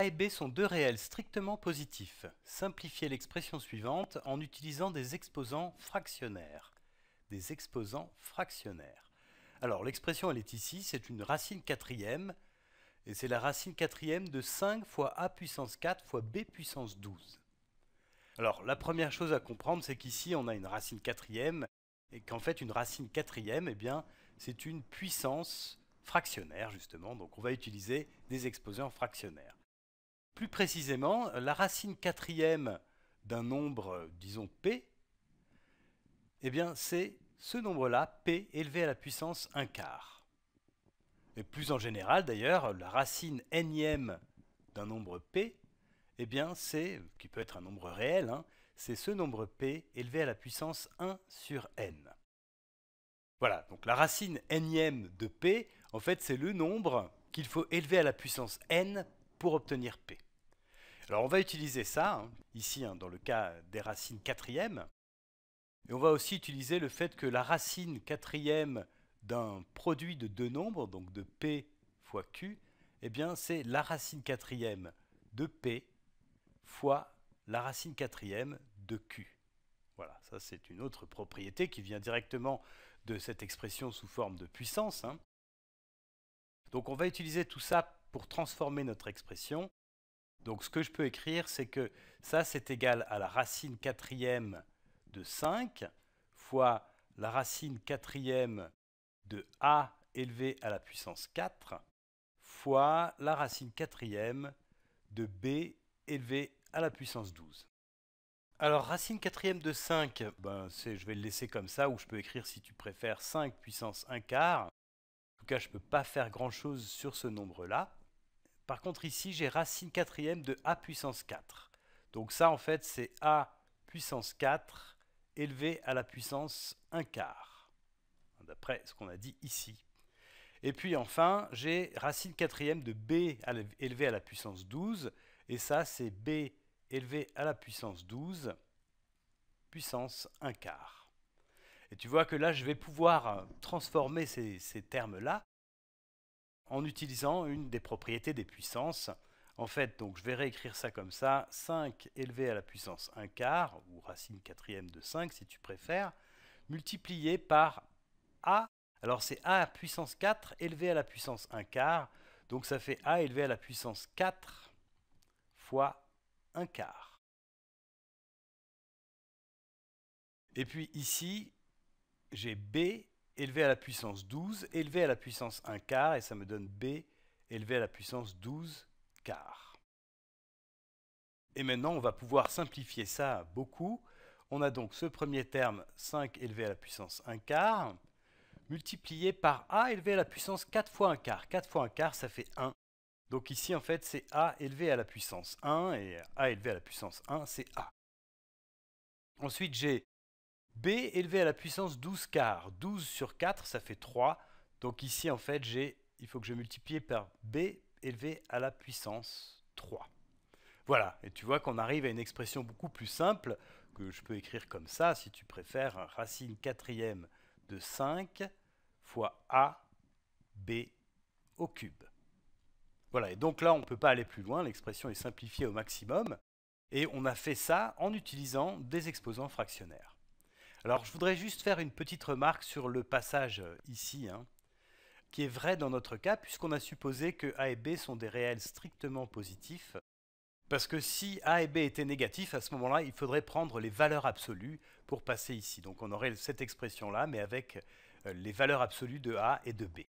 A et B sont deux réels strictement positifs. Simplifiez l'expression suivante en utilisant des exposants fractionnaires. Des exposants fractionnaires. Alors l'expression elle est ici, c'est une racine quatrième, et c'est la racine quatrième de 5 fois a puissance 4 fois b puissance 12. Alors la première chose à comprendre, c'est qu'ici on a une racine quatrième, et qu'en fait une racine quatrième, eh bien, c'est une puissance fractionnaire justement, donc on va utiliser des exposants fractionnaires. Plus précisément, la racine quatrième d'un nombre, disons p, eh bien c'est ce nombre-là, p élevé à la puissance 1 quart. Et plus en général d'ailleurs, la racine n-ième d'un nombre p, eh bien c'est, qui peut être un nombre réel, hein, c'est ce nombre p élevé à la puissance 1 sur n. Voilà, donc la racine n-ième de p, en fait c'est le nombre qu'il faut élever à la puissance n pour obtenir p. Alors on va utiliser ça, hein, ici hein, dans le cas des racines quatrièmes, et on va aussi utiliser le fait que la racine quatrième d'un produit de deux nombres, donc de P fois Q, eh bien c'est la racine quatrième de P fois la racine quatrième de Q. Voilà, ça c'est une autre propriété qui vient directement de cette expression sous forme de puissance. Hein. Donc on va utiliser tout ça pour transformer notre expression donc ce que je peux écrire, c'est que ça, c'est égal à la racine quatrième de 5 fois la racine quatrième de a élevé à la puissance 4 fois la racine quatrième de b élevé à la puissance 12. Alors racine quatrième de 5, ben, je vais le laisser comme ça, ou je peux écrire si tu préfères 5 puissance 1 quart. En tout cas, je ne peux pas faire grand-chose sur ce nombre-là. Par contre, ici, j'ai racine quatrième de a puissance 4. Donc ça, en fait, c'est a puissance 4 élevé à la puissance 1 quart, d'après ce qu'on a dit ici. Et puis enfin, j'ai racine quatrième de b élevé à la puissance 12, et ça, c'est b élevé à la puissance 12, puissance 1 quart. Et tu vois que là, je vais pouvoir transformer ces, ces termes-là en utilisant une des propriétés des puissances. En fait, donc je vais réécrire ça comme ça, 5 élevé à la puissance 1 quart, ou racine quatrième de 5 si tu préfères, multiplié par a. Alors c'est a à puissance 4 élevé à la puissance 1 quart, donc ça fait a élevé à la puissance 4 fois 1 quart. Et puis ici, j'ai b élevé à la puissance 12, élevé à la puissance 1 quart, et ça me donne B élevé à la puissance 12 quart. Et maintenant, on va pouvoir simplifier ça beaucoup. On a donc ce premier terme 5 élevé à la puissance 1 quart, multiplié par A élevé à la puissance 4 fois 1 quart. 4 fois 1 quart, ça fait 1. Donc ici, en fait, c'est A élevé à la puissance 1, et A élevé à la puissance 1, c'est A. Ensuite, j'ai B élevé à la puissance 12 quarts. 12 sur 4, ça fait 3. Donc ici, en fait, j'ai, il faut que je multiplie par B élevé à la puissance 3. Voilà, et tu vois qu'on arrive à une expression beaucoup plus simple, que je peux écrire comme ça, si tu préfères, racine quatrième de 5 fois A, B au cube. Voilà, et donc là, on ne peut pas aller plus loin, l'expression est simplifiée au maximum, et on a fait ça en utilisant des exposants fractionnaires. Alors je voudrais juste faire une petite remarque sur le passage euh, ici, hein, qui est vrai dans notre cas, puisqu'on a supposé que A et B sont des réels strictement positifs, parce que si A et B étaient négatifs, à ce moment-là, il faudrait prendre les valeurs absolues pour passer ici. Donc on aurait cette expression-là, mais avec euh, les valeurs absolues de A et de B.